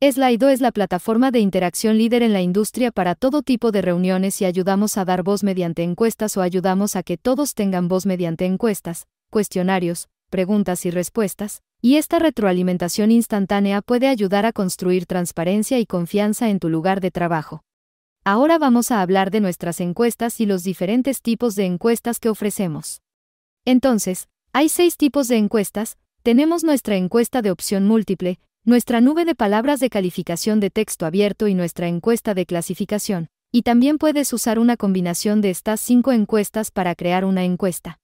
Slido es la plataforma de interacción líder en la industria para todo tipo de reuniones y ayudamos a dar voz mediante encuestas o ayudamos a que todos tengan voz mediante encuestas, cuestionarios, preguntas y respuestas, y esta retroalimentación instantánea puede ayudar a construir transparencia y confianza en tu lugar de trabajo. Ahora vamos a hablar de nuestras encuestas y los diferentes tipos de encuestas que ofrecemos. Entonces, hay seis tipos de encuestas, tenemos nuestra encuesta de opción múltiple, nuestra nube de palabras de calificación de texto abierto y nuestra encuesta de clasificación. Y también puedes usar una combinación de estas cinco encuestas para crear una encuesta.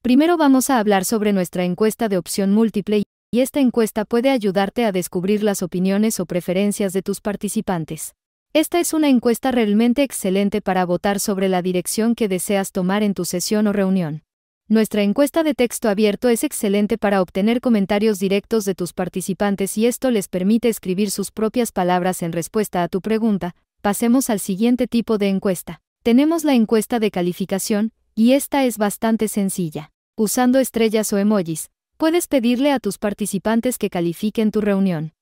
Primero vamos a hablar sobre nuestra encuesta de opción múltiple y esta encuesta puede ayudarte a descubrir las opiniones o preferencias de tus participantes. Esta es una encuesta realmente excelente para votar sobre la dirección que deseas tomar en tu sesión o reunión. Nuestra encuesta de texto abierto es excelente para obtener comentarios directos de tus participantes y esto les permite escribir sus propias palabras en respuesta a tu pregunta. Pasemos al siguiente tipo de encuesta. Tenemos la encuesta de calificación, y esta es bastante sencilla. Usando estrellas o emojis, puedes pedirle a tus participantes que califiquen tu reunión.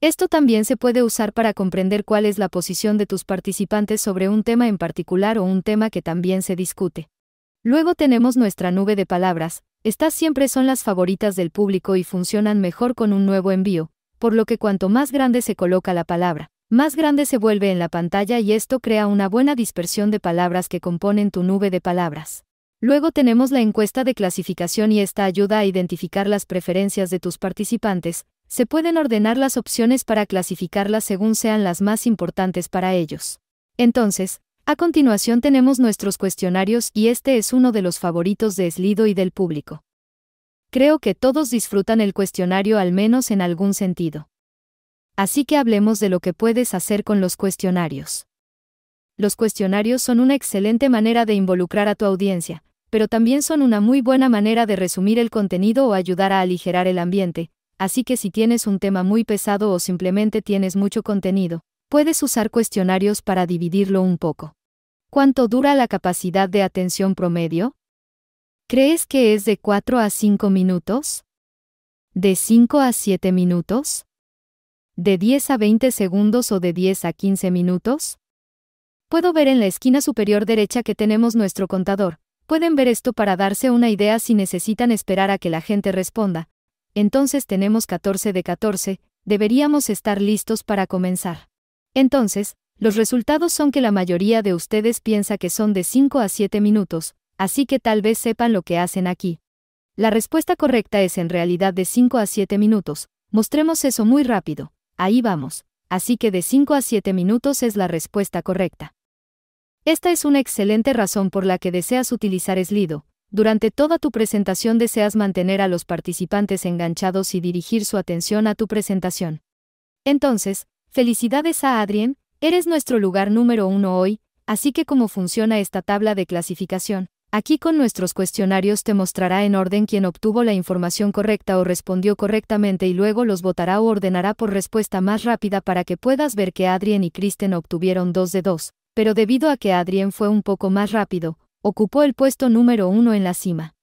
Esto también se puede usar para comprender cuál es la posición de tus participantes sobre un tema en particular o un tema que también se discute. Luego tenemos nuestra nube de palabras, estas siempre son las favoritas del público y funcionan mejor con un nuevo envío, por lo que cuanto más grande se coloca la palabra, más grande se vuelve en la pantalla y esto crea una buena dispersión de palabras que componen tu nube de palabras. Luego tenemos la encuesta de clasificación y esta ayuda a identificar las preferencias de tus participantes, se pueden ordenar las opciones para clasificarlas según sean las más importantes para ellos. Entonces, a continuación tenemos nuestros cuestionarios y este es uno de los favoritos de Slido y del público. Creo que todos disfrutan el cuestionario al menos en algún sentido. Así que hablemos de lo que puedes hacer con los cuestionarios. Los cuestionarios son una excelente manera de involucrar a tu audiencia, pero también son una muy buena manera de resumir el contenido o ayudar a aligerar el ambiente, así que si tienes un tema muy pesado o simplemente tienes mucho contenido, puedes usar cuestionarios para dividirlo un poco. ¿Cuánto dura la capacidad de atención promedio? ¿Crees que es de 4 a 5 minutos? ¿De 5 a 7 minutos? ¿De 10 a 20 segundos o de 10 a 15 minutos? Puedo ver en la esquina superior derecha que tenemos nuestro contador. Pueden ver esto para darse una idea si necesitan esperar a que la gente responda. Entonces tenemos 14 de 14, deberíamos estar listos para comenzar. Entonces, los resultados son que la mayoría de ustedes piensa que son de 5 a 7 minutos, así que tal vez sepan lo que hacen aquí. La respuesta correcta es en realidad de 5 a 7 minutos, mostremos eso muy rápido, ahí vamos, así que de 5 a 7 minutos es la respuesta correcta. Esta es una excelente razón por la que deseas utilizar Slido. Durante toda tu presentación deseas mantener a los participantes enganchados y dirigir su atención a tu presentación. Entonces, felicidades a Adrien, Eres nuestro lugar número uno hoy, así que cómo funciona esta tabla de clasificación. Aquí con nuestros cuestionarios te mostrará en orden quién obtuvo la información correcta o respondió correctamente y luego los votará o ordenará por respuesta más rápida para que puedas ver que Adrien y Kristen obtuvieron 2 de 2, pero debido a que Adrien fue un poco más rápido, ocupó el puesto número uno en la cima.